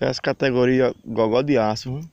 Essa categoria as categorias gogó de aço, viu?